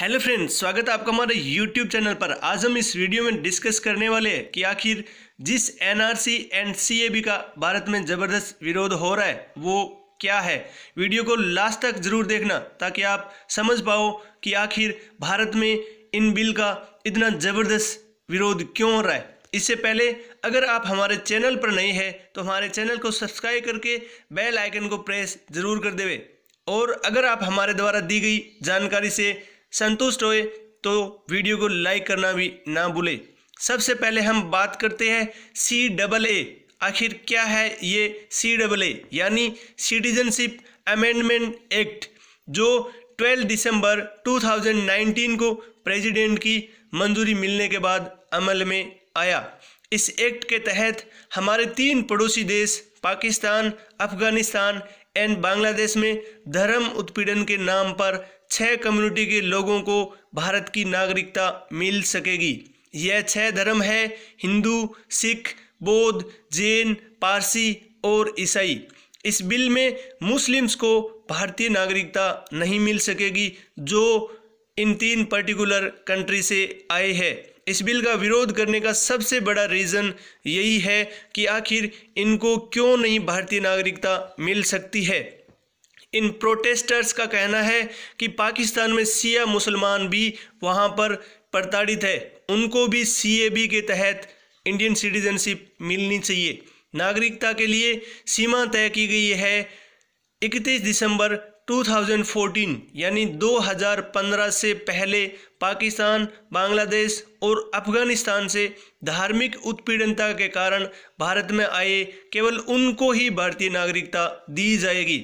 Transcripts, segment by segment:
hello friends स्वागत है आपका हमारे यूट्यूब चैनल पर आज हम इस वीडियो में डिस्कस करने वाले हैं कि आखिर जिस एनआरसी एंड सीएबी का भारत में ज़बरदस्त विरोध हो रहा है वो क्या है वीडियो को लास्ट तक जरूर देखना ताकि आप समझ पाओ कि आखिर भारत में इन बिल का इतना ज़बरदस्त विरोध क्यों हो रहा है इससे पहले अगर आप हमारे चैनल पर नहीं है तो हमारे चैनल को सब्सक्राइब करके बेल आइकन को प्रेस जरूर कर देवे और अगर आप हमारे द्वारा दी गई जानकारी से संतुष्ट होए तो वीडियो को लाइक करना भी ना भूले सबसे पहले हम बात करते हैं सी डबल ए आखिर क्या है ये सी डबल ए यानी सिटीजनशिप अमेंडमेंट एक्ट जो 12 दिसंबर 2019 को प्रेसिडेंट की मंजूरी मिलने के बाद अमल में आया इस एक्ट के तहत हमारे तीन पड़ोसी देश पाकिस्तान अफगानिस्तान एंड बांग्लादेश में धर्म उत्पीड़न के नाम पर छह कम्युनिटी के लोगों को भारत की नागरिकता मिल सकेगी यह छह धर्म है हिंदू सिख बौद्ध जैन पारसी और ईसाई इस बिल में मुस्लिम्स को भारतीय नागरिकता नहीं मिल सकेगी जो इन तीन पर्टिकुलर कंट्री से आए हैं इस बिल का विरोध करने का सबसे बड़ा रीज़न यही है कि आखिर इनको क्यों नहीं भारतीय नागरिकता मिल सकती है इन प्रोटेस्टर्स का कहना है कि पाकिस्तान में सिया मुसलमान भी वहाँ पर प्रताड़ित है उनको भी सीएबी के तहत इंडियन सिटीजनशिप मिलनी चाहिए नागरिकता के लिए सीमा तय की गई है इकतीस दिसंबर 2014 यानी 2015 से पहले पाकिस्तान बांग्लादेश और अफगानिस्तान से धार्मिक उत्पीड़नता के कारण भारत में आए केवल उनको ही भारतीय नागरिकता दी जाएगी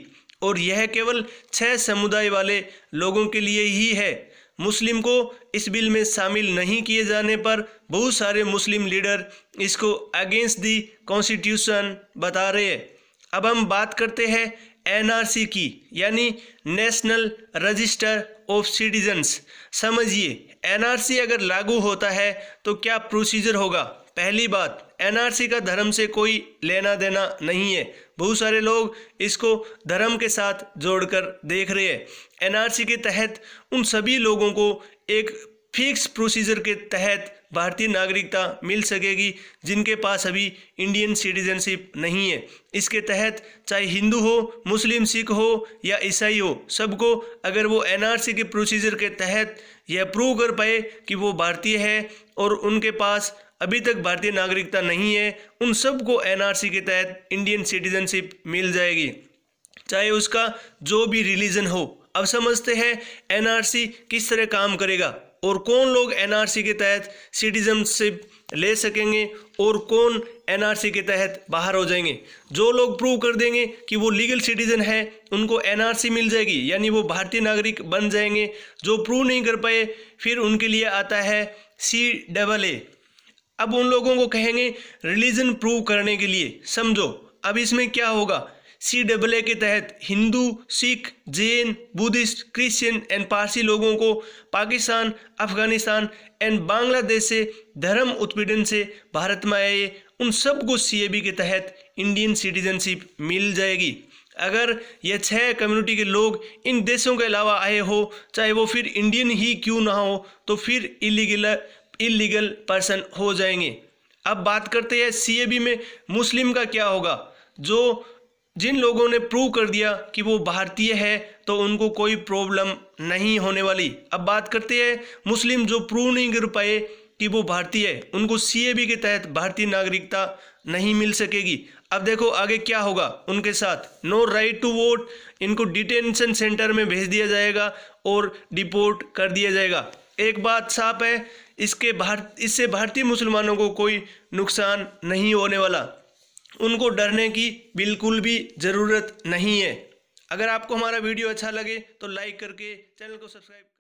और यह केवल छह समुदाय वाले लोगों के लिए ही है मुस्लिम को इस बिल में शामिल नहीं किए जाने पर बहुत सारे मुस्लिम लीडर इसको अगेंस्ट दी कॉन्स्टिट्यूशन बता रहे हैं अब हम बात करते हैं एनआरसी की यानी नेशनल रजिस्टर ऑफ सिटीजन्स समझिए एनआरसी अगर लागू होता है तो क्या प्रोसीजर होगा पहली बात एनआरसी का धर्म से कोई लेना देना नहीं है बहुत सारे लोग इसको धर्म के साथ जोड़कर देख रहे हैं एनआरसी के तहत उन सभी लोगों को एक फिक्स प्रोसीजर के तहत भारतीय नागरिकता मिल सकेगी जिनके पास अभी इंडियन सिटीजनशिप नहीं है इसके तहत चाहे हिंदू हो मुस्लिम सिख हो या ईसाई हो सबको अगर वो एनआरसी के प्रोसीजर के तहत यह प्रूव कर पाए कि वो भारतीय है और उनके पास अभी तक भारतीय नागरिकता नहीं है उन सबको एनआरसी के तहत इंडियन सिटीजनशिप मिल जाएगी चाहे उसका जो भी रिलीजन हो अब समझते हैं एनआरसी किस तरह काम करेगा और कौन लोग एनआरसी के तहत सिटीजनशिप ले सकेंगे और कौन एनआरसी के तहत बाहर हो जाएंगे जो लोग प्रूव कर देंगे कि वो लीगल सिटीजन है उनको एनआरसी मिल जाएगी यानी वो भारतीय नागरिक बन जाएंगे जो प्रूव नहीं कर पाए फिर उनके लिए आता है सी डबल ए अब उन लोगों को कहेंगे रिलीजन प्रूव करने के लिए समझो अब इसमें क्या होगा सी डब्ल के तहत Hindu Sikh Jain Buddhist Christian and Parsi लोगों को पाकिस्तान अफगानिस्तान एंड बांग्लादेश से धर्म उत्पीड़न से भारत में आए उन सबको सी के तहत इंडियन सिटीजनशिप मिल जाएगी अगर यह छह कम्युनिटी के लोग इन देशों के अलावा आए हो चाहे वो फिर इंडियन ही क्यों ना हो तो फिर इलीगल इलीगल पर्सन हो जाएंगे अब बात करते हैं सीएबी में मुस्लिम का क्या होगा जो जिन लोगों ने प्रूव कर दिया कि वो भारतीय है तो उनको कोई प्रॉब्लम नहीं होने वाली अब बात करते हैं मुस्लिम जो प्रूव नहीं कर पाए कि वो भारतीय है उनको सी के तहत भारतीय नागरिकता नहीं मिल सकेगी अब देखो आगे क्या होगा उनके साथ नो राइट टू वोट इनको डिटेंशन सेंटर में भेज दिया जाएगा और डिपोर्ट कर दिया जाएगा एक बात साफ है इसके भारत इससे भारतीय मुसलमानों को कोई नुकसान नहीं होने वाला उनको डरने की बिल्कुल भी ज़रूरत नहीं है अगर आपको हमारा वीडियो अच्छा लगे तो लाइक करके चैनल को सब्सक्राइब